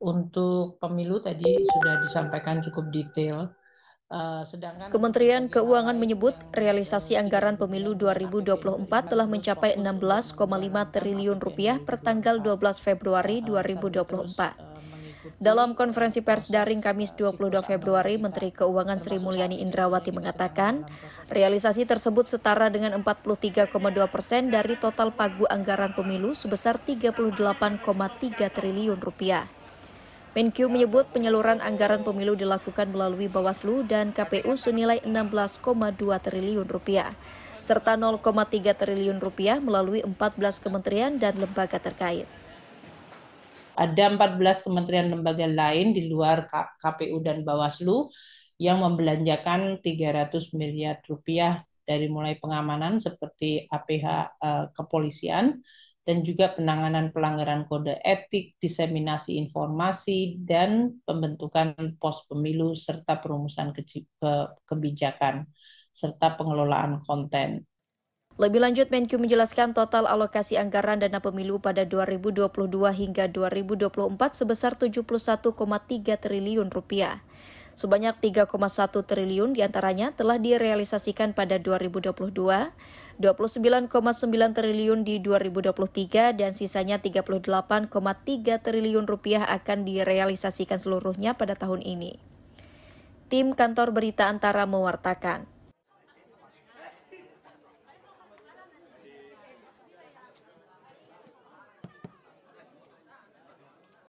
Untuk pemilu tadi sudah disampaikan cukup detail. Eh, sedangkan Kementerian Keuangan menyebut realisasi anggaran pemilu 2024 telah mencapai 16,5 triliun rupiah per tanggal 12 Februari 2024. Eh, eh, dalam konferensi pers daring Kamis 22 Februari, Menteri Keuangan Sri Mulyani Indrawati mengatakan, realisasi tersebut setara dengan 43,2 persen dari total pagu anggaran pemilu sebesar 38,3 triliun rupiah. Menkyu menyebut penyaluran anggaran pemilu dilakukan melalui Bawaslu dan KPU senilai 16,2 triliun rupiah, serta 0,3 triliun rupiah melalui 14 kementerian dan lembaga terkait. Ada 14 kementerian lembaga lain di luar KPU dan Bawaslu yang membelanjakan 300 miliar rupiah dari mulai pengamanan seperti APH eh, kepolisian, dan juga penanganan pelanggaran kode etik, diseminasi informasi, dan pembentukan pos pemilu serta perumusan ke kebijakan serta pengelolaan konten. Lebih lanjut, Menkyu menjelaskan total alokasi anggaran dana pemilu pada 2022 hingga 2024 sebesar 71,3 triliun rupiah. Sebanyak 3,1 triliun diantaranya telah direalisasikan pada 2022, 29,9 triliun di 2023, dan sisanya 38,3 triliun rupiah akan direalisasikan seluruhnya pada tahun ini. Tim Kantor Berita Antara mewartakan.